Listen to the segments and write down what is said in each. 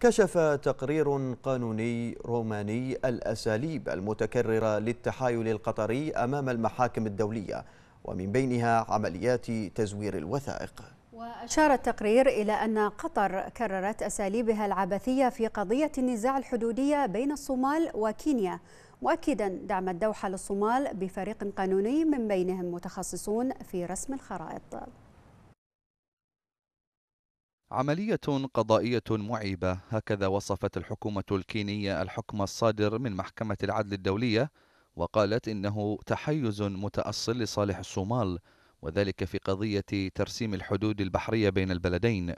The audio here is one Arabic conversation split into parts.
كشف تقرير قانوني روماني الأساليب المتكررة للتحايل القطري أمام المحاكم الدولية ومن بينها عمليات تزوير الوثائق وأشار التقرير إلى أن قطر كررت أساليبها العبثية في قضية النزاع الحدودية بين الصومال وكينيا مؤكدا دعم الدوحة للصومال بفريق قانوني من بينهم متخصصون في رسم الخرائط عملية قضائية معيبة هكذا وصفت الحكومة الكينية الحكم الصادر من محكمة العدل الدولية وقالت إنه تحيز متأصل لصالح الصومال وذلك في قضية ترسيم الحدود البحرية بين البلدين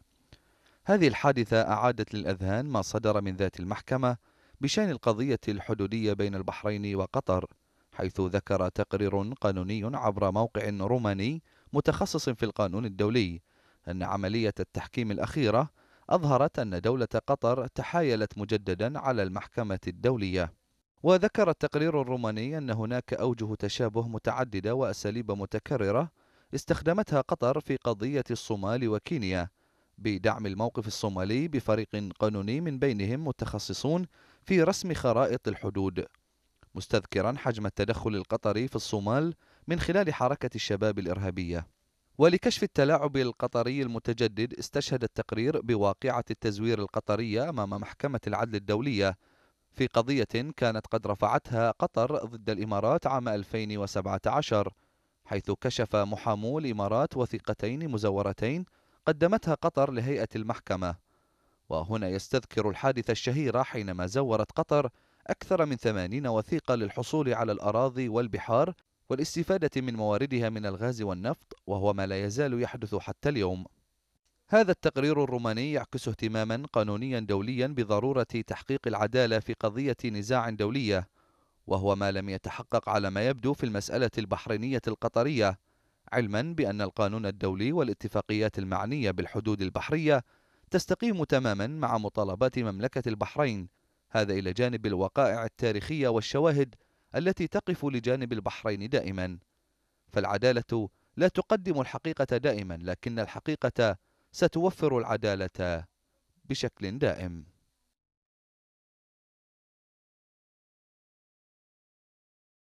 هذه الحادثة أعادت للأذهان ما صدر من ذات المحكمة بشأن القضية الحدودية بين البحرين وقطر حيث ذكر تقرير قانوني عبر موقع روماني متخصص في القانون الدولي أن عملية التحكيم الأخيرة أظهرت أن دولة قطر تحايلت مجددا على المحكمة الدولية وذكر التقرير الروماني أن هناك أوجه تشابه متعددة وأساليب متكررة استخدمتها قطر في قضية الصومال وكينيا بدعم الموقف الصومالي بفريق قانوني من بينهم متخصصون في رسم خرائط الحدود مستذكرا حجم التدخل القطري في الصومال من خلال حركة الشباب الإرهابية ولكشف التلاعب القطري المتجدد استشهد التقرير بواقعة التزوير القطرية أمام محكمة العدل الدولية في قضية كانت قد رفعتها قطر ضد الإمارات عام 2017 حيث كشف محامو الإمارات وثيقتين مزورتين قدمتها قطر لهيئة المحكمة وهنا يستذكر الحادثة الشهيرة حينما زورت قطر أكثر من ثمانين وثيقة للحصول على الأراضي والبحار والاستفادة من مواردها من الغاز والنفط وهو ما لا يزال يحدث حتى اليوم هذا التقرير الروماني يعكس اهتماما قانونيا دوليا بضرورة تحقيق العدالة في قضية نزاع دولية وهو ما لم يتحقق على ما يبدو في المسألة البحرينية القطرية علما بأن القانون الدولي والاتفاقيات المعنية بالحدود البحرية تستقيم تماما مع مطالبات مملكة البحرين هذا إلى جانب الوقائع التاريخية والشواهد التي تقف لجانب البحرين دائما فالعدالة لا تقدم الحقيقة دائما لكن الحقيقة ستوفر العدالة بشكل دائم